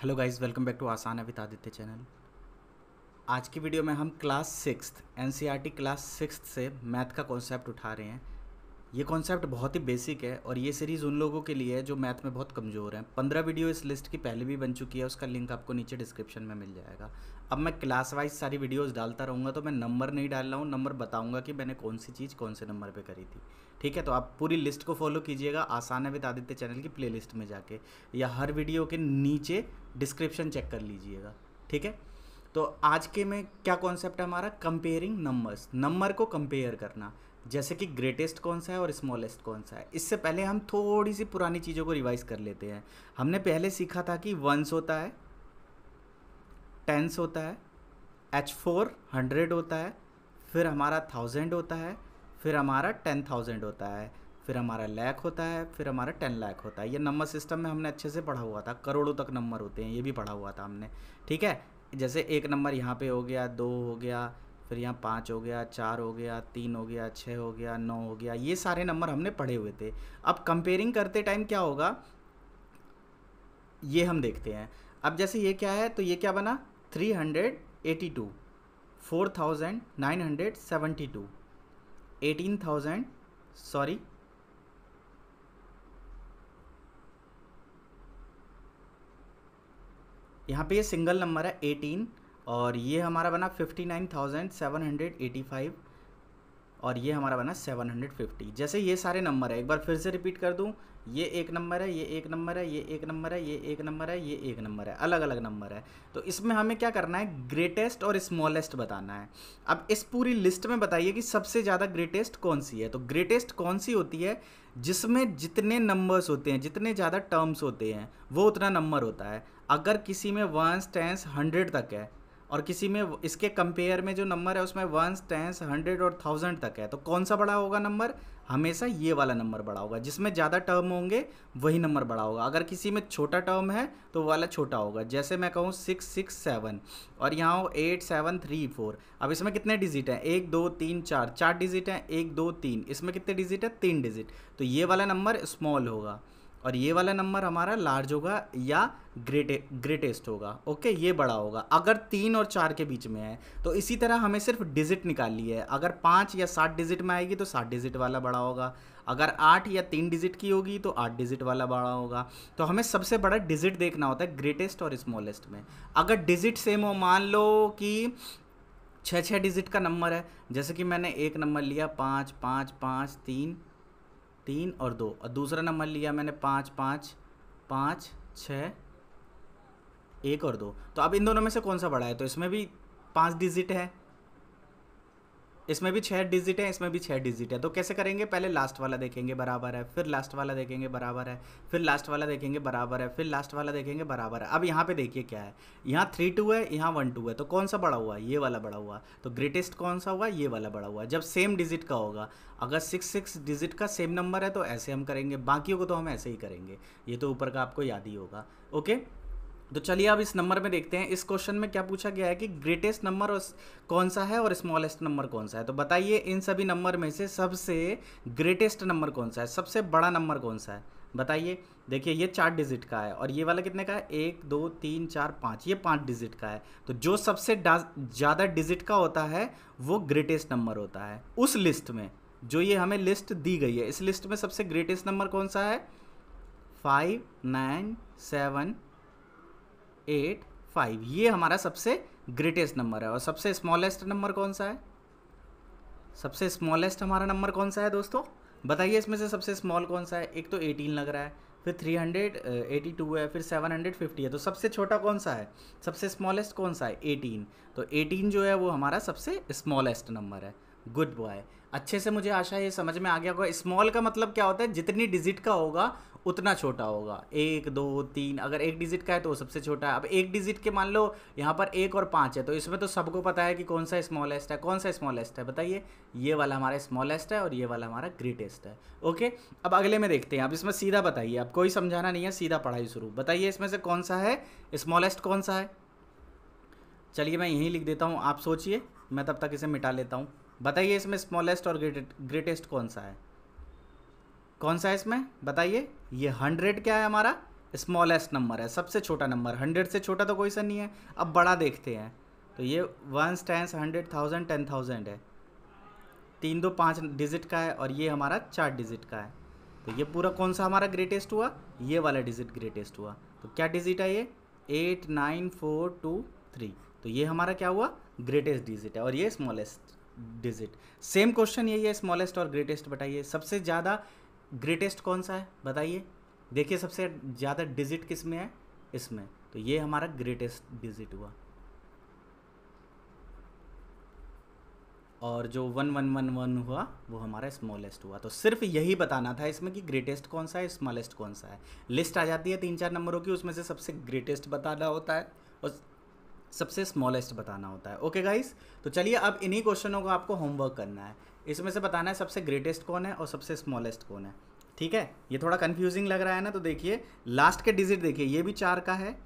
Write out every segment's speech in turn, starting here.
hello guys welcome back to आसान है Aditya channel आज की वीडियो में हम class six N e class six से मैथ का कॉन्सेप्ट उठा रहे हैं ये कॉन्सेप्ट बहुत ही बेसिक है और ये सीरीज़ उन लोगों के लिए है जो मैथ में बहुत कमज़ोर हैं पंद्रह वीडियो इस लिस्ट की पहले भी बन चुकी है उसका लिंक आपको नीचे डिस्क्रिप्शन में मिल जाएगा अब मैं क्लास वाइज सारी वीडियोज़ डालता रहूँगा तो मैं नंबर नहीं डाल रहा हूँ नंबर बताऊँगा कि मैंने कौन सी चीज़ कौन से नंबर पर करी थी ठीक है तो आप पूरी लिस्ट को फॉलो कीजिएगा आसान है विद आदित्य चैनल की प्लेलिस्ट में जाके या हर वीडियो के नीचे डिस्क्रिप्शन चेक कर लीजिएगा ठीक है तो आज के में क्या कॉन्सेप्ट है हमारा कंपेयरिंग नंबर्स नंबर को कंपेयर करना जैसे कि ग्रेटेस्ट कौन सा है और स्मॉलेस्ट कौन सा है इससे पहले हम थोड़ी सी पुरानी चीज़ों को रिवाइज कर लेते हैं हमने पहले सीखा था कि वंस होता है टेंस होता है एच फोर हंड्रेड होता है फिर हमारा थाउजेंड होता है फिर हमारा टेन थाउजेंड होता है फिर हमारा लैख होता है फिर हमारा टेन लैक होता है ये नंबर सिस्टम में हमने अच्छे से पढ़ा हुआ था करोड़ों तक नंबर होते हैं ये भी पढ़ा हुआ था हमने ठीक है जैसे एक नंबर यहाँ पे हो गया दो हो गया फिर यहाँ पाँच हो गया चार हो गया तीन हो गया छः हो गया नौ हो गया ये सारे नंबर हमने पढ़े हुए थे अब कंपेयरिंग करते टाइम क्या होगा ये हम देखते हैं अब जैसे ये क्या है तो ये क्या बना three hundred eighty two four thousand nine hundred seventy two eighteen thousand sorry यहाँ पे ये सिंगल नंबर है एटीन और ये हमारा बना fifty nine thousand seven hundred eighty five और ये हमारा बना 750 जैसे ये सारे नंबर है एक बार फिर से रिपीट कर दूँ ये एक नंबर है ये एक नंबर है ये एक नंबर है ये एक नंबर है ये एक नंबर है अलग अलग नंबर है तो इसमें हमें क्या करना है ग्रेटेस्ट और स्मॉलेस्ट बताना है अब इस पूरी लिस्ट में बताइए कि सबसे ज़्यादा ग्रेटेस्ट कौन सी है तो ग्रेटेस्ट कौन सी होती है जिसमें जितने नंबर्स होते हैं जितने ज़्यादा टर्म्स होते हैं वो उतना नंबर होता है अगर किसी में वंस टेंस हंड्रेड तक है और किसी में इसके कंपेयर में जो नंबर है उसमें वंस टेंस हंड्रेड और थाउजेंड तक है तो कौन सा बड़ा होगा नंबर हमेशा ये वाला नंबर बड़ा होगा जिसमें ज़्यादा टर्म होंगे वही नंबर बड़ा होगा अगर किसी में छोटा टर्म है तो वाला छोटा होगा जैसे मैं कहूँ सिक्स सिक्स सेवन और यहाँ हो एट सेवन थ्री फोर अब इसमें कितने डिजिट हैं एक दो तीन चार चार डिजिट हैं एक दो तीन इसमें कितने डिजिट है तीन डिजिट तो ये वाला नंबर स्मॉल होगा और ये वाला नंबर हमारा लार्ज होगा या ग्रेटे ग्रेटेस्ट होगा ओके ये बड़ा होगा अगर तीन और चार के बीच में है तो इसी तरह हमें सिर्फ डिजिट निकालनी है अगर पाँच या सात डिजिट में आएगी तो सात डिजिट वाला बड़ा होगा अगर आठ या तीन डिजिट की होगी तो आठ डिजिट वाला बड़ा होगा तो हमें सबसे बड़ा डिजिट देखना होता है ग्रेटेस्ट और स्मॉलेस्ट में अगर डिजिट सेम हो मान लो कि छः छः डिजिट का नंबर है जैसे कि मैंने एक नंबर लिया पाँच पाँच पाँच तीन तीन और दो और दूसरा नंबर लिया मैंने पाँच पाँच पाँच छ एक और दो तो अब इन दोनों में से कौन सा बड़ा है तो इसमें भी पाँच डिजिट है इसमें भी छः डिजिट है इसमें भी छः डिजिट है तो कैसे करेंगे पहले लास्ट वाला देखेंगे बराबर है फिर लास्ट वाला देखेंगे बराबर है फिर लास्ट वाला देखेंगे बराबर है फिर लास्ट वाला देखेंगे बराबर है अब यहाँ पे देखिए क्या है यहाँ थ्री टू है यहाँ वन टू है तो कौन सा बड़ा हुआ ये वाला बड़ा हुआ तो ग्रेटेस्ट कौन सा हुआ ये वाला बड़ा हुआ जब सेम डिजिट का होगा अगर सिक्स सिक्स डिजिट का सेम नंबर है तो ऐसे हम करेंगे बाकियों को तो हम ऐसे ही करेंगे ये तो ऊपर का आपको याद ही होगा ओके तो चलिए अब इस नंबर में देखते हैं इस क्वेश्चन में क्या पूछा गया है कि ग्रेटेस्ट नंबर कौन सा है और स्मॉलेस्ट नंबर कौन सा है तो बताइए इन सभी नंबर में से सबसे ग्रेटेस्ट नंबर कौन सा है सबसे बड़ा नंबर कौन सा है बताइए देखिए ये चार डिजिट का है और ये वाला कितने का है एक दो तीन चार पाँच ये पाँच डिजिट का है तो जो सबसे ज़्यादा डिजिट का होता है वो ग्रेटेस्ट नंबर होता है उस लिस्ट में जो ये हमें लिस्ट दी गई है इस लिस्ट में सबसे ग्रेटेस्ट नंबर कौन सा है five nine seven eight five ये हमारा सबसे ग्रेटेस्ट नंबर है और सबसे स्मॉलेस्ट नंबर कौन सा है सबसे स्मॉलेस्ट हमारा नंबर कौन सा है दोस्तों बताइए इसमें से सबसे स्मॉल कौन सा है एक तो एटीन लग रहा है फिर थ्री हंड्रेड एटी टू है फिर सेवन हंड्रेड फिफ्टी है तो सबसे छोटा कौन सा है सबसे स्मॉलेस्ट कौन सा है एटीन तो एटीन जो है वो हमारा सबसे स्मॉलेस्ट नंबर है गुड बॉय अच्छे से मुझे आशा ये समझ में आ गया होगा स्मॉल का मतलब क्या होता है जितनी डिजिट का होगा उतना छोटा होगा एक दो तीन अगर एक डिजिट का है तो वो सबसे छोटा है अब एक डिजिट के मान लो यहाँ पर एक और पाँच है तो इसमें तो सबको पता है कि कौन सा स्मॉलेस्ट है कौन सा स्मॉलेस्ट है बताइए ये वाला हमारा स्मॉलेस्ट है और ये वाला हमारा ग्रेटेस्ट है ओके अब अगले में देखते हैं आप इसमें सीधा बताइए आप कोई समझाना नहीं है सीधा पढ़ाई शुरू बताइए इसमें से कौन सा है स्मॉलेस्ट कौन सा है चलिए मैं यहीं लिख देता हूँ आप सोचिए मैं तब तक इसे मिटा लेता हूँ बताइए इसमें स्मॉलेस्ट और ग्रेटेस्ट कौन सा है कौन सा है इसमें बताइए ये हंड्रेड क्या है हमारा स्मॉलेस्ट नंबर है सबसे छोटा नंबर हंड्रेड से छोटा तो कोई सा नहीं है अब बड़ा देखते हैं तो ये one stand hundred thousand ten thousand है तीन दो पाँच डिजिट का है और ये हमारा चार डिजिट का है तो ये पूरा कौन सा हमारा ग्रेटेस्ट हुआ ये वाला डिजिट ग्रेटेस्ट हुआ तो क्या डिजिट है ये eight nine four two three तो ये हमारा क्या हुआ ग्रेटेस्ट डिजिट है और ये स्मॉलेस्ट डिजिट सेम क्वेश्चन यही है स्मॉलेस्ट और ग्रेटेस्ट बताइए सबसे ज़्यादा ग्रेटेस्ट कौन सा है बताइए देखिए सबसे ज़्यादा डिजिट किस में है इसमें तो ये हमारा ग्रेटेस्ट डिजिट हुआ और जो वन वन वन वन हुआ वो हमारा स्मॉलेस्ट हुआ तो सिर्फ यही बताना था इसमें कि ग्रेटेस्ट कौन सा है स्मॉलेस्ट कौन सा है लिस्ट आ जाती है तीन चार नंबरों की उसमें से सबसे ग्रेटेस्ट बताना होता है और सबसे स्मॉलेस्ट बताना होता है ओके गाइस तो चलिए अब इन्हीं क्वेश्चनों को आपको होमवर्क करना है इसमें से बताना है सबसे ग्रेटेस्ट कौन है और सबसे स्मॉलेस्ट कौन है ठीक है ये थोड़ा कन्फ्यूजिंग लग रहा है ना तो देखिए लास्ट के डिजिट देखिए ये भी चार का है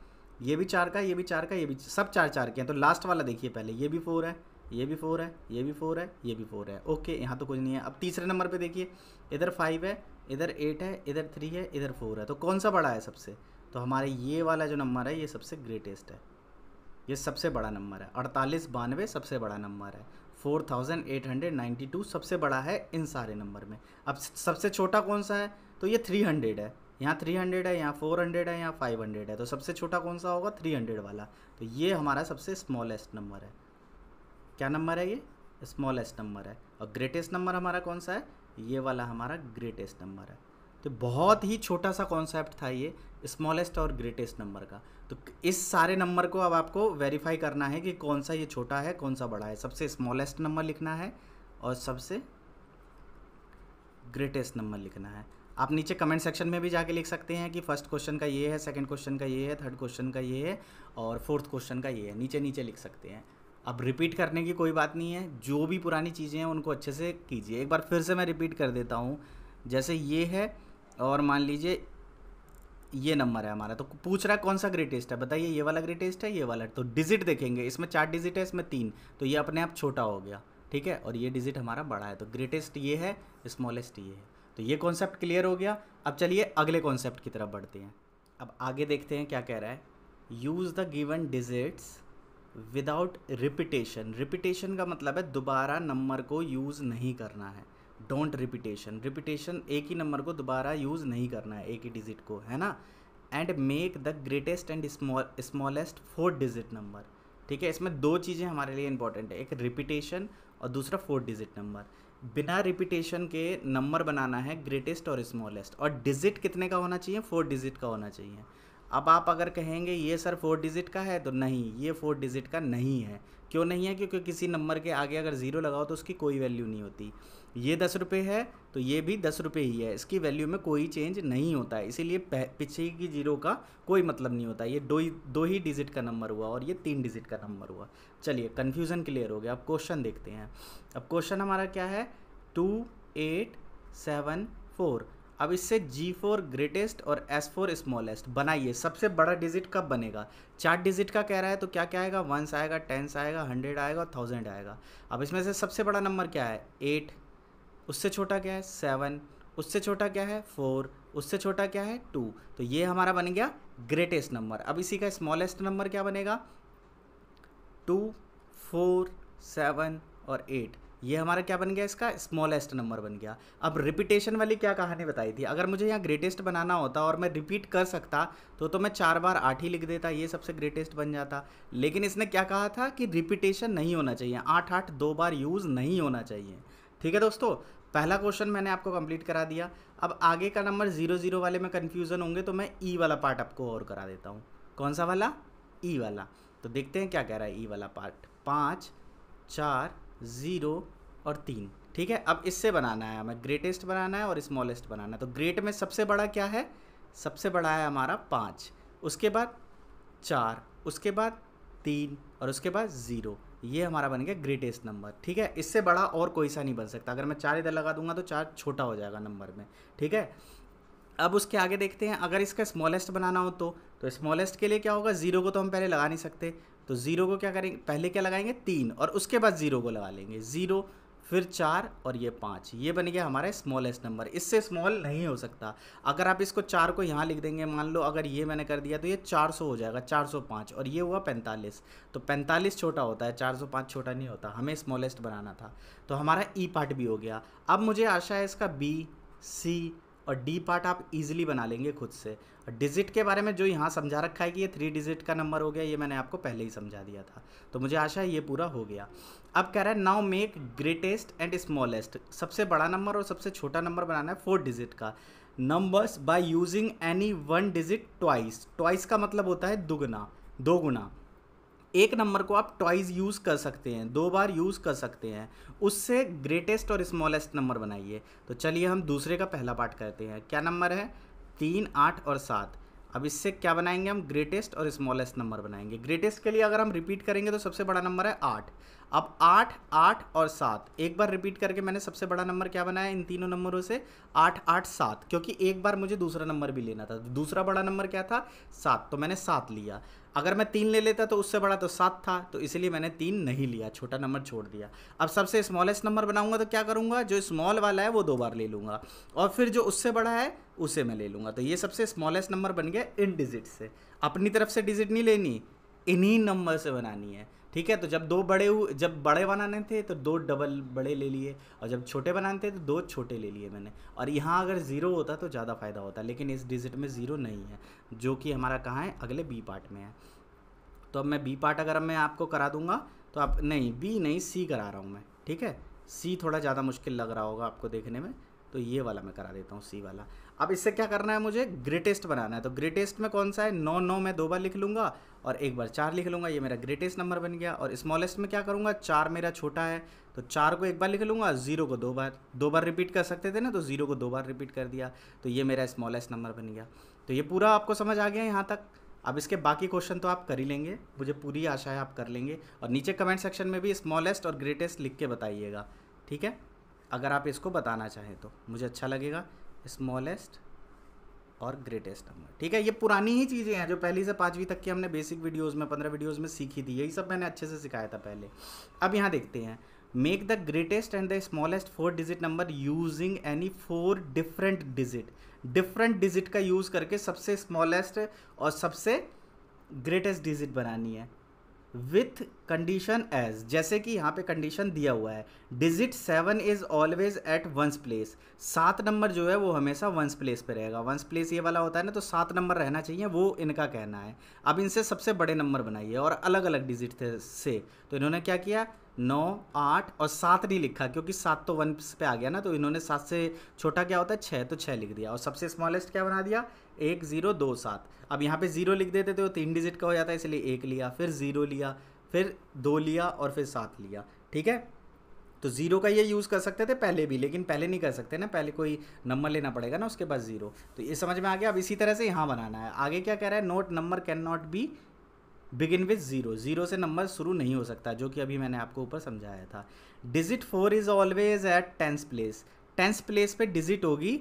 ये भी चार का ये भी चार का ये भी सब चार चार के हैं तो लास्ट वाला देखिए पहले ये भी फोर है ये भी फोर है ये भी फोर है ये भी फोर है ओके यहाँ तो कुछ नहीं है अब तीसरे नंबर पे देखिए इधर फाइव है इधर एट है इधर थ्री है इधर फोर है तो कौन सा बड़ा है सबसे तो हमारे ये वाला जो नंबर है ये सबसे ग्रेटेस्ट है ये सबसे बड़ा नंबर है अड़तालीस बानवे सबसे बड़ा नंबर है 4892 सबसे बड़ा है इन सारे नंबर में अब सबसे छोटा कौन सा है तो ये 300 है यहाँ 300 है यहाँ 400 है यहाँ 500 है तो सबसे छोटा कौन सा होगा 300 वाला तो ये हमारा सबसे स्मॉलेस्ट नंबर है क्या नंबर है ये स्मॉलेस्ट नंबर है और ग्रेटेस्ट नंबर हमारा कौन सा है ये वाला हमारा ग्रेटेस्ट नंबर है तो बहुत ही छोटा सा कॉन्सेप्ट था ये स्मॉलेस्ट और ग्रेटेस्ट नंबर का तो इस सारे नंबर को अब आपको वेरीफाई करना है कि कौन सा ये छोटा है कौन सा बड़ा है सबसे स्मॉलेस्ट नंबर लिखना है और सबसे ग्रेटेस्ट नंबर लिखना है आप नीचे कमेंट सेक्शन में भी जाके लिख सकते हैं कि फर्स्ट क्वेश्चन का ये है सेकंड क्वेश्चन का ये है थर्ड क्वेश्चन का ये है और फोर्थ क्वेश्चन का ये है नीचे नीचे लिख सकते हैं अब रिपीट करने की कोई बात नहीं है जो भी पुरानी चीज़ें हैं उनको अच्छे से कीजिए एक बार फिर से मैं रिपीट कर देता हूँ जैसे ये है और मान लीजिए ये नंबर है हमारा तो पूछ रहा है कौन सा ग्रेटेस्ट है बताइए ये वाला ग्रेटेस्ट है ये वाला तो डिजिट देखेंगे इसमें चार डिजिट है इसमें तीन तो ये अपने आप छोटा हो गया ठीक है और ये डिजिट हमारा बड़ा है तो ग्रेटेस्ट ये है स्मॉलेस्ट ये है तो ये कॉन्सेप्ट क्लियर हो गया अब चलिए अगले कॉन्सेप्ट की तरफ बढ़ते हैं अब आगे देखते हैं क्या कह रहा है use the given digits without repetition repetition का मतलब है दोबारा नंबर को यूज़ नहीं करना है डोंट रिपीटेशन रिपीटेशन एक ही नंबर को दोबारा यूज़ नहीं करना है एक ही डिजिट को है ना and make the greatest and smallest four digit number ठीक है इसमें दो चीज़ें हमारे लिए इंपॉर्टेंट है एक रिपीटेशन और दूसरा फोर डिजिट नंबर बिना रिपीटेशन के नंबर बनाना है ग्रेटेस्ट और स्मॉलेस्ट और डिजिट कितने का होना चाहिए फोर डिजिट का होना चाहिए अब आप अगर कहेंगे ये सर फोर डिजिट का है तो नहीं ये फोर डिजिट का नहीं है क्यों नहीं है क्योंकि किसी नंबर के आगे अगर ज़ीरो लगाओ तो उसकी कोई वैल्यू नहीं होती ये दस रुपये है तो ये भी दस रुपये ही है इसकी वैल्यू में कोई चेंज नहीं होता है इसीलिए पीछे की जीरो का कोई मतलब नहीं होता ये दो ही दो ही डिजिट का नंबर हुआ और ये तीन डिजिट का नंबर हुआ चलिए कन्फ्यूज़न क्लियर हो गया अब क्वेश्चन देखते हैं अब क्वेश्चन हमारा क्या है टू एट सेवन फोर अब इससे जी फोर ग्रेटेस्ट और एस फोर स्मॉलेस्ट बनाइए सबसे बड़ा डिजिट कब बनेगा चार डिजिट का कह रहा है तो क्या क्या आएगा वंस आएगा टेंस आएगा हंड्रेड आएगा थाउजेंड आएगा अब इसमें से सबसे बड़ा नंबर क्या है एट उससे छोटा क्या है सेवन उससे छोटा क्या है फोर उससे छोटा क्या है टू तो ये हमारा बन गया ग्रेटेस्ट नंबर अब इसी का स्मॉलेस्ट नंबर क्या बनेगा टू फोर सेवन और एट ये हमारा क्या बन गया इसका स्मॉलेस्ट नंबर बन गया अब रिपीटेशन वाली क्या कहानी बताई थी अगर मुझे यहाँ ग्रेटेस्ट बनाना होता और मैं रिपीट कर सकता तो तो मैं चार बार आठ ही लिख देता ये सबसे ग्रेटेस्ट बन जाता लेकिन इसने क्या कहा था कि रिपीटेशन नहीं होना चाहिए आठ आठ दो बार यूज़ नहीं होना चाहिए ठीक है दोस्तों पहला क्वेश्चन मैंने आपको कंप्लीट करा दिया अब आगे का नंबर जीरो जीरो वाले में कन्फ्यूज़न होंगे तो मैं ई e वाला पार्ट आपको और करा देता हूँ कौन सा वाला ई e वाला तो देखते हैं क्या कह रहा है ई e वाला पार्ट पाँच चार ज़ीरो और तीन ठीक है अब इससे बनाना है हमें ग्रेटेस्ट बनाना है और स्मॉलेस्ट बनाना है तो ग्रेट में सबसे बड़ा क्या है सबसे बड़ा है हमारा पाँच उसके बाद चार उसके बाद तीन और उसके बाद ज़ीरो ये हमारा बन गया ग्रेटेस्ट नंबर ठीक है इससे बड़ा और कोई सा नहीं बन सकता अगर मैं चार इधर लगा दूंगा तो चार छोटा हो जाएगा नंबर में ठीक है अब उसके आगे देखते हैं अगर इसका स्मॉलेस्ट बनाना हो तो तो स्मॉलेस्ट के लिए क्या होगा ज़ीरो को तो हम पहले लगा नहीं सकते तो ज़ीरो को क्या करेंगे पहले क्या लगाएंगे तीन और उसके बाद ज़ीरो को लगा लेंगे ज़ीरो फिर चार और ये पाँच ये बन गया हमारा स्मॉलेस्ट नंबर इससे स्मॉल नहीं हो सकता अगर आप इसको चार को यहाँ लिख देंगे मान लो अगर ये मैंने कर दिया तो ये चार सौ हो जाएगा चार सौ पाँच और ये हुआ पैंतालीस तो पैंतालीस छोटा होता है चार सौ पाँच छोटा नहीं होता हमें स्मॉलेस्ट बनाना था तो हमारा ई e पार्ट भी हो गया अब मुझे आशा है इसका बी सी और डी पार्ट आप इजिली बना लेंगे खुद से डिजिट के बारे में जो यहाँ समझा रखा है कि ये थ्री डिजिट का नंबर हो गया ये मैंने आपको पहले ही समझा दिया था तो मुझे आशा है ये पूरा हो गया अब कह रहा है now make greatest and smallest सबसे बड़ा नंबर और सबसे छोटा नंबर बनाना है फोर डिजिट का numbers by using any one digit twice twice का मतलब होता है दुगना दो गुना एक नंबर को आप ट्वाइस यूज़ कर सकते हैं दो बार यूज़ कर सकते हैं उससे ग्रेटेस्ट और स्मॉलेस्ट नंबर बनाइए तो चलिए हम दूसरे का पहला पार्ट करते हैं क्या नंबर है तीन आठ और सात अब इससे क्या बनाएंगे हम ग्रेटेस्ट और स्मॉलेस्ट नंबर बनाएंगे ग्रेटेस्ट के लिए अगर हम रिपीट करेंगे तो सबसे बड़ा नंबर है आठ अब आठ आठ और सात एक बार रिपीट करके मैंने सबसे बड़ा नंबर क्या बनाया इन तीनों नंबरों से आठ आठ सात क्योंकि एक बार मुझे दूसरा नंबर भी लेना था दूसरा बड़ा नंबर क्या था सात तो मैंने सात लिया अगर मैं तीन ले लेता तो उससे बड़ा तो सात था तो इसलिए मैंने तीन नहीं लिया छोटा नंबर छोड़ दिया अब सबसे स्मॉलेस्ट नंबर बनाऊंगा तो क्या करूंगा जो स्मॉल वाला है वो दो बार ले लूँगा और फिर जो उससे बड़ा है उसे मैं ले लूँगा तो ये सबसे स्मॉलेस्ट नंबर बन गया इन डिजिट से अपनी तरफ से डिजिट नहीं लेनी इन्हीं नंबर से बनानी है ठीक है तो जब दो बड़े जब बड़े बनाने थे तो दो डबल बड़े ले लिए और जब छोटे बनाने थे तो दो छोटे ले लिए मैंने और यहाँ अगर ज़ीरो होता तो ज़्यादा फ़ायदा होता लेकिन इस डिजिट में ज़ीरो नहीं है जो कि हमारा कहाँ है अगले बी पार्ट में है तो अब मैं बी पार्ट अगर मैं आपको करा दूंगा तो आप नहीं बी नहीं सी करा रहा हूँ मैं ठीक है सी थोड़ा ज़्यादा मुश्किल लग रहा होगा आपको देखने में तो ये वाला मैं करा देता हूँ सी वाला अब इससे क्या करना है मुझे ग्रेटेस्ट बनाना है तो ग्रेटेस्ट में कौन सा है नौ नौ मैं दो बार लिख लूँगा और एक बार चार लिख लूँगा ये मेरा ग्रेटेस्ट नंबर बन गया और स्मॉलेस्ट में क्या करूँगा चार मेरा छोटा है तो चार को एक बार लिख लूँगा जीरो को दो बार दो बार रिपीट कर सकते थे ना तो जीरो को दो बार रिपीट कर दिया तो ये मेरा स्मॉलेस्ट नंबर बन गया तो ये पूरा आपको समझ आ गया यहाँ तक अब इसके बाकी क्वेश्चन तो आप कर ही लेंगे मुझे पूरी आशा है आप कर लेंगे और नीचे कमेंट सेक्शन में भी स्मॉलेस्ट और ग्रेटेस्ट लिख के बताइएगा ठीक है अगर आप इसको बताना चाहें तो मुझे अच्छा लगेगा स्मॉलेस्ट और ग्रेटेस्ट नंबर ठीक है ये पुरानी ही चीज़ें हैं जो पहली से पाँचवीं तक की हमने बेसिक वीडियोज़ में पंद्रह वीडियोज़ में सीखी थी यही सब मैंने अच्छे से सिखाया था पहले अब यहाँ देखते हैं make the greatest and the smallest four digit number using any four different digit different digit का यूज़ करके सबसे स्मॉलेस्ट और सबसे ग्रेटेस्ट डिजिट बनानी है विथ कंडीशन एज जैसे कि यहाँ पे कंडीशन दिया हुआ है digit seven is always at ones place सात नंबर जो है वो हमेशा वंस प्लेस पे रहेगा वंस प्लेस ये वाला होता है ना तो सात नंबर रहना चाहिए वो इनका कहना है अब इनसे सबसे बड़े नंबर बनाइए और अलग अलग डिजिट से तो इन्होंने क्या किया नौ आठ और सात नहीं लिखा क्योंकि सात तो वन पे आ गया ना तो इन्होंने सात से छोटा क्या होता है छः तो छः लिख दिया और सबसे स्मॉलेस्ट क्या बना दिया एक ज़ीरो दो सात अब यहाँ पे ज़ीरो लिख देते तो तीन डिजिट का हो जाता है इसलिए एक लिया फिर ज़ीरो लिया फिर दो लिया और फिर सात लिया ठीक है तो ज़ीरो का ये यूज़ कर सकते थे पहले भी लेकिन पहले नहीं कर सकते ना पहले कोई नंबर लेना पड़ेगा ना उसके बाद ज़ीरो तो ये समझ में आ गया अब इसी तरह से यहाँ बनाना है आगे क्या कह रहा है note number can not be begin with zero zero से नंबर शुरू नहीं हो सकता जो कि अभी मैंने आपको ऊपर समझाया था digit four is always at tens place tens place पे डिजिट होगी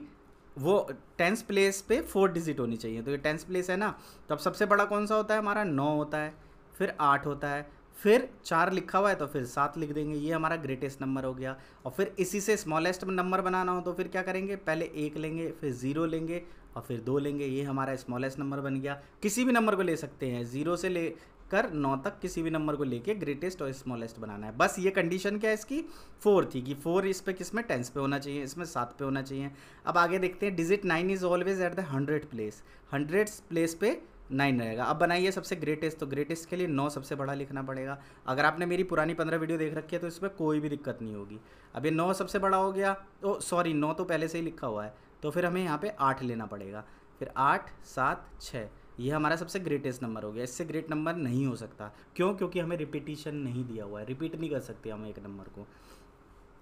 वो टेंस प्लेस पे फोर डिजिट होनी चाहिए तो ये टेंस प्लेस है ना तो अब सबसे बड़ा कौन सा होता है हमारा नौ होता है फिर आठ होता है फिर चार लिखा हुआ है तो फिर सात लिख देंगे ये हमारा ग्रेटेस्ट नंबर हो गया और फिर इसी से स्मॉलेस्ट नंबर बनाना हो तो फिर क्या करेंगे पहले एक लेंगे फिर ज़ीरो लेंगे और फिर दो लेंगे ये हमारा स्मॉलेस्ट नंबर बन गया किसी भी नंबर को ले सकते हैं ज़ीरो से ले कर नौ तक किसी भी नंबर को लेके ग्रेटेस्ट और स्मॉलेस्ट बनाना है बस ये कंडीशन क्या है इसकी फोर थी कि फोर इस पर किस में टेंस पे होना चाहिए इसमें सात पे होना चाहिए अब आगे देखते हैं digit nine is always at the hundred place hundred place पे नाइन रहेगा अब बनाइए सबसे ग्रेटेस्ट तो ग्रेटेस्ट के लिए नौ सबसे बड़ा लिखना पड़ेगा अगर आपने मेरी पुरानी पंद्रह वीडियो देख रखी है तो इसमें कोई भी दिक्कत नहीं होगी अब ये नौ सबसे बड़ा हो गया तो सॉरी नौ तो पहले से ही लिखा हुआ है तो फिर हमें यहाँ पे आठ लेना पड़ेगा फिर आठ सात छः ये हमारा सबसे ग्रेटेस्ट नंबर हो गया इससे ग्रेट नंबर नहीं हो सकता क्यों क्योंकि हमें रिपीटिशन नहीं दिया हुआ है रिपीट नहीं कर सकते हम एक नंबर को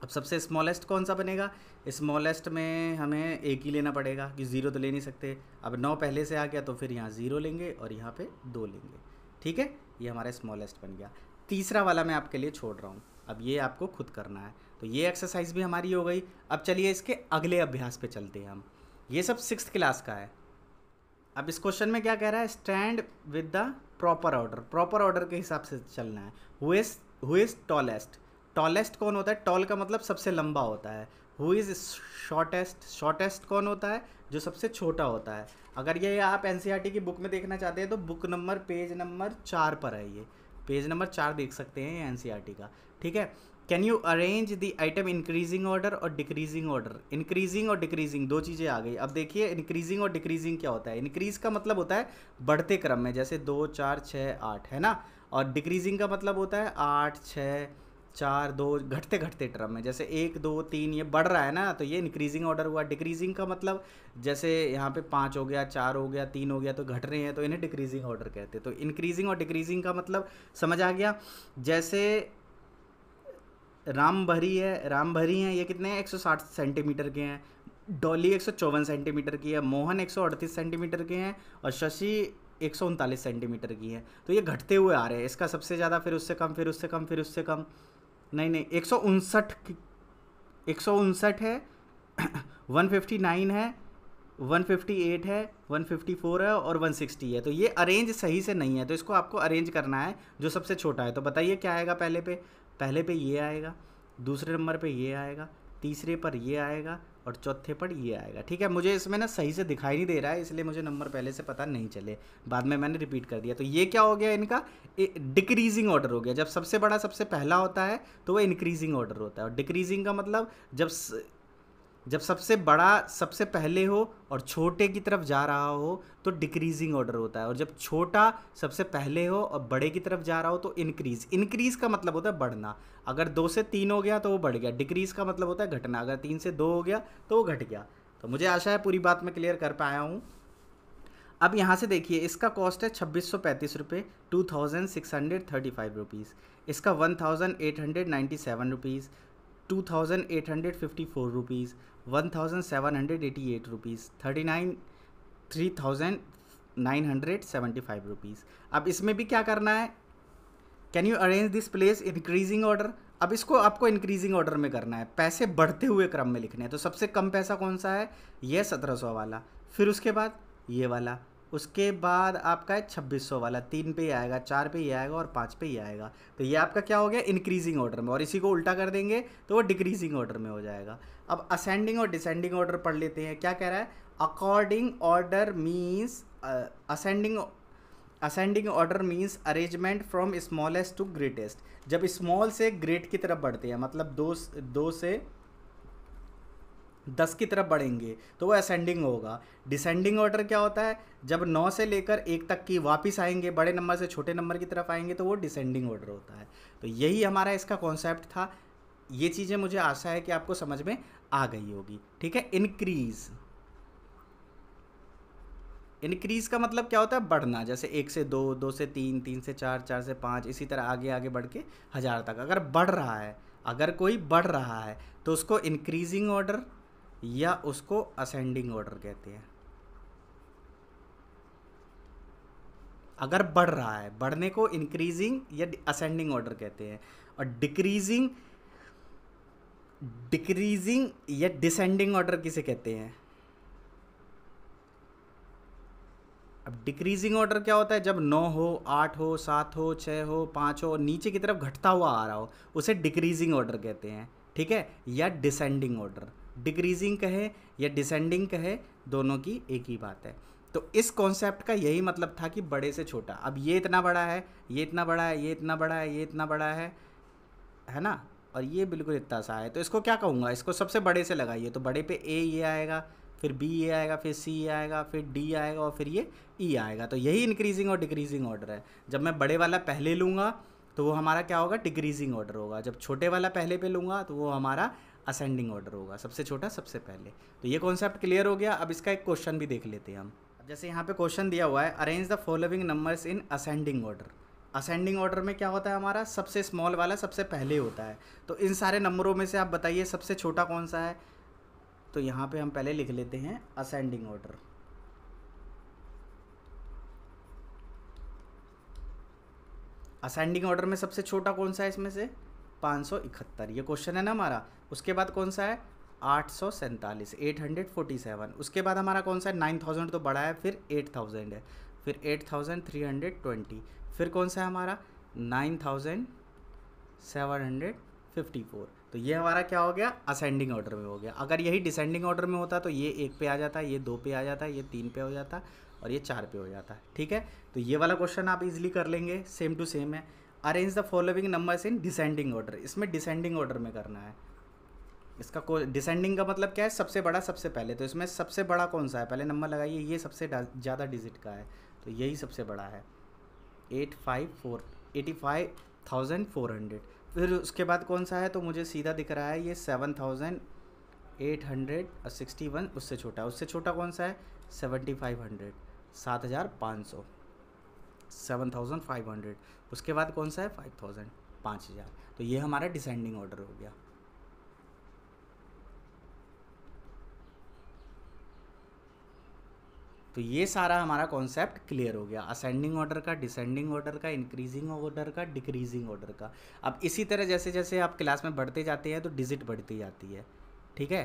अब सबसे स्मॉलेस्ट कौन सा बनेगा स्मॉलेस्ट में हमें एक ही लेना पड़ेगा कि ज़ीरो तो ले नहीं सकते अब नौ पहले से आ गया तो फिर यहाँ ज़ीरो लेंगे और यहाँ पे दो लेंगे ठीक है ये हमारा स्मॉलेस्ट बन गया तीसरा वाला मैं आपके लिए छोड़ रहा हूँ अब ये आपको खुद करना है तो ये एक्सरसाइज भी हमारी हो गई अब चलिए इसके अगले अभ्यास पर चलते हैं हम ये सब सिक्स क्लास का है अब इस क्वेश्चन में क्या कह रहा है stand with the proper order proper order के हिसाब से चलना है who is who is tallest tallest कौन होता है टॉल का मतलब सबसे लंबा होता है हु इज़ शॉर्टेस्ट शॉर्टेस्ट कौन होता है जो सबसे छोटा होता है अगर ये आप एन e की बुक में देखना चाहते हैं तो बुक नंबर पेज नंबर चार पर है ये पेज नंबर चार देख सकते हैं एन e का ठीक है can you arrange the item increasing order और डिक्रीजिंग ऑर्डर इंक्रीजिंग और डिक्रीजिंग दो चीज़ें आ गई अब देखिए इंक्रीजिंग और डिक्रीजिंग क्या होता है इंक्रीज का मतलब होता है बढ़ते क्रम में जैसे दो चार छः आठ है ना और डिक्रीजिंग का मतलब होता है आठ छः चार दो घटते घटते क्रम में जैसे एक दो तीन ये बढ़ रहा है ना तो ये इंक्रीजिंग ऑर्डर हुआ डिक्रीजिंग का मतलब जैसे यहाँ पे पाँच हो गया चार हो गया तीन हो गया तो घट रहे हैं तो इन्हें डिक्रीजिंग ऑर्डर कहते हैं तो इंक्रीजिंग और डिक्रीजिंग का मतलब समझ आ गया जैसे राम भरी है राम भरी हैं ये कितने हैं 160 सेंटीमीटर के हैं डॉली एक सेंटीमीटर की है मोहन एक सेंटीमीटर के हैं और शशि एक सेंटीमीटर की है तो ये घटते हुए आ रहे हैं इसका सबसे ज़्यादा फिर उससे कम फिर उससे कम फिर उससे कम नहीं नहीं एक सौ उनसठ एक सौ उनसठ है वन फिफ्टी नाइन है वन फिफ्टी एट है वन फिफ्टी फोर है और वन सिक्सटी है तो ये अरेंज सही से नहीं है तो इसको आपको अरेंज करना है जो सबसे छोटा है तो बताइए क्या आएगा पहले पे पहले पे ये आएगा दूसरे नंबर पे ये आएगा तीसरे पर ये आएगा और चौथे पर ये आएगा ठीक है मुझे इसमें ना सही से दिखाई नहीं दे रहा है इसलिए मुझे नंबर पहले से पता नहीं चले बाद में मैंने रिपीट कर दिया तो ये क्या हो गया इनका डिक्रीजिंग ऑर्डर हो गया जब सबसे बड़ा सबसे पहला होता है तो वह इंक्रीजिंग ऑर्डर होता है और डिक्रीजिंग का मतलब जब स... जब सबसे बड़ा सबसे पहले हो और छोटे की तरफ जा रहा हो तो डिक्रीजिंग ऑर्डर होता है और जब छोटा सबसे पहले हो और बड़े की तरफ जा रहा हो तो इंक्रीज इंक्रीज का मतलब होता है बढ़ना अगर दो से तीन हो गया तो वो बढ़ गया डिक्रीज का मतलब होता है घटना अगर तीन से दो हो गया तो वो घट गया तो मुझे आशा है पूरी बात मैं क्लियर कर पाया हूँ अब यहाँ से देखिए इसका कॉस्ट है छब्बीस सौ पैंतीस रुपये two thousand six hundred thirty five rupees इसका one thousand eight hundred ninety seven rupees two thousand eight hundred fifty four rupees one thousand seven hundred eighty eight rupees thirty nine three thousand nine hundred seventy five rupees अब इसमें भी क्या करना है can you arrange this place increasing order अब इसको आपको increasing order में करना है पैसे बढ़ते हुए क्रम में लिखने हैं तो सबसे कम पैसा कौन सा है ये सत्रह सौ वाला फिर उसके बाद ये वाला उसके बाद आपका है छब्बीस सौ वाला तीन पे ही आएगा चार पे ही आएगा और पाँच पे ही आएगा तो ये आपका क्या हो गया इंक्रीजिंग ऑर्डर में और इसी को उल्टा कर देंगे तो वो डिक्रीजिंग ऑर्डर में हो जाएगा अब असेंडिंग और डिसेंडिंग ऑर्डर पढ़ लेते हैं क्या कह रहा है according order means ascending ascending order means arrangement from smallest to greatest जब स्मॉल से ग्रेट की तरफ बढ़ते हैं मतलब दो दो से दस की तरफ बढ़ेंगे तो वो असेंडिंग होगा डिसेंडिंग ऑर्डर क्या होता है जब नौ से लेकर एक तक की वापस आएंगे बड़े नंबर से छोटे नंबर की तरफ आएंगे तो वो डिसेंडिंग ऑर्डर होता है तो यही हमारा इसका कॉन्सेप्ट था ये चीज़ें मुझे आशा है कि आपको समझ में आ गई होगी ठीक है इनक्रीज इनक्रीज का मतलब क्या होता है बढ़ना जैसे एक से दो दो से तीन तीन से चार चार से पाँच इसी तरह आगे आगे बढ़ के हज़ार तक अगर बढ़ रहा है अगर कोई बढ़ रहा है तो उसको इंक्रीजिंग ऑर्डर या उसको असेंडिंग ऑर्डर कहते हैं अगर बढ़ रहा है बढ़ने को इंक्रीजिंग या असेंडिंग ऑर्डर कहते हैं और डिक्रीजिंग डिक्रीजिंग या डिसेंडिंग ऑर्डर किसे कहते हैं अब डिक्रीजिंग ऑर्डर क्या होता है जब नौ हो आठ हो सात हो छः हो पाँच हो नीचे की तरफ घटता हुआ आ रहा हो उसे डिक्रीजिंग ऑर्डर कहते हैं ठीक है या डिसेंडिंग ऑर्डर डिक्रीजिंग कहे या डिसेंडिंग कहे दोनों की एक ही बात है तो इस कॉन्सेप्ट का यही मतलब था कि बड़े से छोटा अब ये इतना बड़ा है ये इतना बड़ा है ये इतना बड़ा है ये इतना बड़ा है है ना और ये बिल्कुल इतना सा है तो इसको क्या कहूँगा इसको सबसे बड़े से लगाइए तो बड़े पे ए ये आएगा फिर बी ये आएगा फिर सी ये आएगा फिर डी आएगा और फिर ये ई e आएगा तो यही इंक्रीजिंग और डिक्रीजिंग ऑर्डर है जब मैं बड़े वाला पहले लूँगा तो वो हमारा क्या होगा डिक्रीजिंग ऑर्डर होगा जब छोटे वाला पहले पे लूँगा तो वो हमारा असेंडिंग ऑर्डर होगा सबसे छोटा सबसे पहले तो ये कॉन्सेप्ट क्लियर हो गया अब इसका एक क्वेश्चन भी देख लेते हैं हम जैसे यहाँ पे क्वेश्चन दिया हुआ है arrange the following numbers in ascending order ascending order में क्या होता है हमारा सबसे स्मॉल वाला सबसे पहले होता है तो इन सारे नंबरों में से आप बताइए सबसे छोटा कौन सा है तो यहाँ पे हम पहले लिख लेते हैं असेंडिंग ऑर्डर असेंडिंग ऑर्डर में सबसे छोटा कौन सा है इसमें से इकहत्तर ये क्वेश्चन है ना हमारा उसके बाद कौन सा है आठ सौ सैंतालीस एट हंड्रेड फोर्टी सेवन उसके बाद हमारा कौन सा है नाइन थाउजेंड तो बड़ा है फिर एट थाउजेंड है फिर eight thousand three hundred twenty फिर कौन सा है हमारा nine thousand seven hundred fifty four तो ये हमारा क्या हो गया असेंडिंग ऑर्डर में हो गया अगर यही डिसेंडिंग ऑर्डर में होता तो ये एक पे आ जाता ये दो पे आ जाता ये तीन पे हो जाता और ये चार पे हो जाता ठीक है तो ये वाला क्वेश्चन आप इजीली कर लेंगे सेम टू सेम है arrange the following numbers in descending order इसमें डिसेंडिंग ऑर्डर में करना है इसका को डिसेंडिंग का मतलब क्या है सबसे बड़ा सबसे पहले तो इसमें सबसे बड़ा कौन सा है पहले नंबर लगाइए ये सबसे ज़्यादा डिजिट का है तो यही सबसे बड़ा है eight five four eighty five thousand four hundred फिर उसके बाद कौन सा है तो मुझे सीधा दिख रहा है ये seven thousand eight hundred sixty one उससे छोटा है उससे छोटा कौन सा है सेवेंटी फाइव हंड्रेड सात हज़ार पाँच सौ सेवन थाउजेंड फाइव हंड्रेड उसके बाद कौन सा है फाइव थाउजेंड पाँच हज़ार तो ये हमारा डिसेंडिंग ऑर्डर हो गया तो ये सारा हमारा कॉन्सेप्ट क्लियर हो गया असेंडिंग ऑर्डर का डिसेंडिंग ऑर्डर का इंक्रीजिंग ऑर्डर का डिक्रीजिंग ऑर्डर का अब इसी तरह जैसे जैसे आप क्लास में बढ़ते जाते हैं तो डिजिट बढ़ती जाती है ठीक है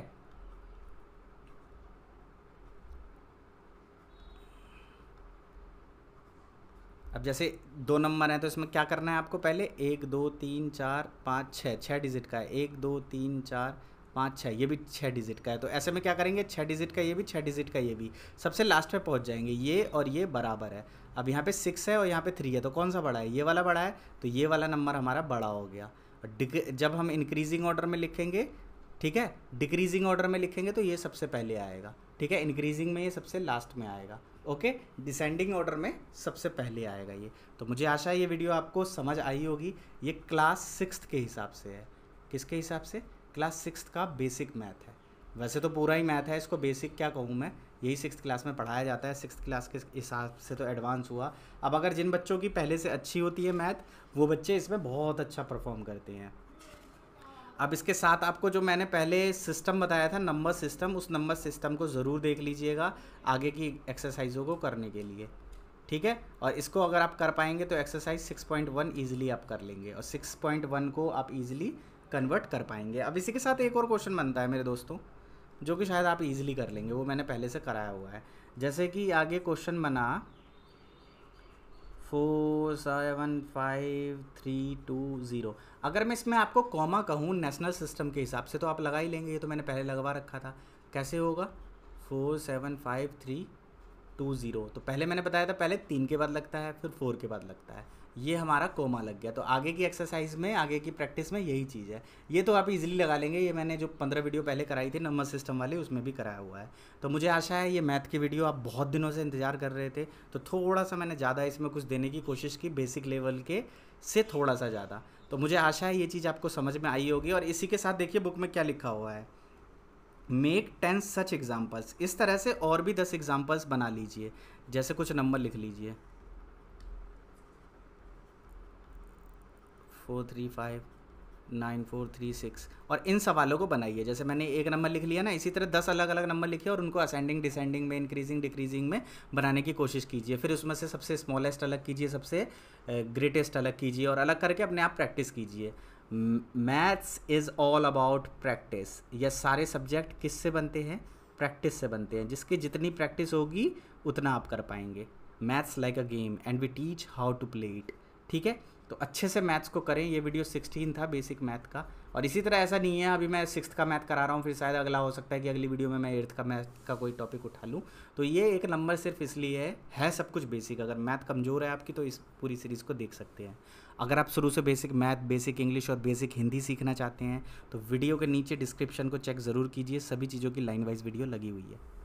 अब जैसे दो नंबर हैं तो इसमें क्या करना है आपको पहले एक दो तीन चार पाँच छः छः डिजिट का है एक दो तीन चार पाँच छः ये भी छः डिजिट का है तो ऐसे में क्या करेंगे छः डिजिट का ये भी छः डिजिट का ये भी सबसे लास्ट में पहुंच जाएंगे ये और ये बराबर है अब यहाँ पे सिक्स है और यहाँ पे थ्री है तो कौन सा बड़ा है ये वाला बड़ा है तो ये वाला नंबर हमारा बड़ा हो गया और जब हम इंक्रीजिंग ऑर्डर में लिखेंगे ठीक है डिक्रीजिंग ऑर्डर में लिखेंगे तो ये सबसे पहले आएगा ठीक है इंक्रीजिंग में ये सबसे लास्ट में आएगा ओके डिसेंडिंग ऑर्डर में सबसे पहले आएगा ये तो मुझे आशा है ये वीडियो आपको समझ आई होगी ये क्लास सिक्स के हिसाब से है किसके हिसाब से क्लास सिक्स का बेसिक मैथ है वैसे तो पूरा ही मैथ है इसको बेसिक क्या कहूँ मैं यही सिक्स क्लास में पढ़ाया जाता है सिक्स क्लास के हिसाब से तो एडवांस हुआ अब अगर जिन बच्चों की पहले से अच्छी होती है मैथ वो बच्चे इसमें बहुत अच्छा परफॉर्म करते हैं अब इसके साथ आपको जो मैंने पहले सिस्टम बताया था नंबर सिस्टम उस नंबर सिस्टम को ज़रूर देख लीजिएगा आगे की एक्सरसाइजों को करने के लिए ठीक है और इसको अगर आप कर पाएंगे तो एक्सरसाइज 6.1 इजीली आप कर लेंगे और 6.1 को आप इजीली कन्वर्ट कर पाएंगे अब इसी के साथ एक और क्वेश्चन बनता है मेरे दोस्तों जो कि शायद आप इजीली कर लेंगे वो मैंने पहले से कराया हुआ है जैसे कि आगे क्वेश्चन बना four seven five three two zero अगर मैं इसमें आपको कॉमा कहूँ नेशनल सिस्टम के हिसाब से तो आप लगा ही लेंगे ये तो मैंने पहले लगवा रखा था कैसे होगा four seven five three two zero तो पहले मैंने बताया था पहले तीन के बाद लगता है फिर फोर के बाद लगता है ये हमारा कोमा लग गया तो आगे की एक्सरसाइज में आगे की प्रैक्टिस में यही चीज़ है ये तो आप इजीली लगा लेंगे ये मैंने जो पंद्रह वीडियो पहले कराई थी नंबर सिस्टम वाली उसमें भी कराया हुआ है तो मुझे आशा है ये मैथ की वीडियो आप बहुत दिनों से इंतज़ार कर रहे थे तो थोड़ा सा मैंने ज़्यादा इसमें कुछ देने की कोशिश की बेसिक लेवल के से थोड़ा सा ज़्यादा तो मुझे आशा है ये चीज़ आपको समझ में आई होगी और इसी के साथ देखिए बुक में क्या लिखा हुआ है मेक टेन सच एग्ज़ाम्पल्स इस तरह से और भी दस एग्ज़ाम्पल्स बना लीजिए जैसे कुछ नंबर लिख लीजिए four three five nine four three six और इन सवालों को बनाइए जैसे मैंने एक नंबर लिख लिया ना इसी तरह दस अलग अलग नंबर लिखे और उनको असेंडिंग डिसेंडिंग में इंक्रीजिंग डिक्रीजिंग में बनाने की कोशिश कीजिए फिर उसमें से सबसे स्मॉलेस्ट अलग कीजिए सबसे ग्रेटेस्ट अलग कीजिए और अलग करके अपने आप प्रैक्टिस कीजिए maths is all about practice यह सारे सब्जेक्ट किससे बनते हैं प्रैक्टिस से बनते हैं जिसकी जितनी प्रैक्टिस होगी उतना आप कर पाएंगे maths like a game and we teach how to play it ठीक है तो अच्छे से मैथ्स को करें ये वीडियो सिक्सटीन था बेसिक मैथ का और इसी तरह ऐसा नहीं है अभी मैं सिक्स का मैथ करा रहा हूँ फिर शायद अगला हो सकता है कि अगली वीडियो में मैं एट्थ का मैथ का कोई टॉपिक उठा लूँ तो ये एक नंबर सिर्फ इसलिए है है सब कुछ बेसिक अगर मैथ कमज़ोर है आपकी तो इस पूरी सीरीज़ को देख सकते हैं अगर आप शुरू से बेसिक मैथ बेसिक इंग्लिश और बेसिक हिंदी सीखना चाहते हैं तो वीडियो के नीचे डिस्क्रिप्शन को चेक ज़रूर कीजिए सभी चीज़ों की लाइन वाइज वीडियो लगी हुई है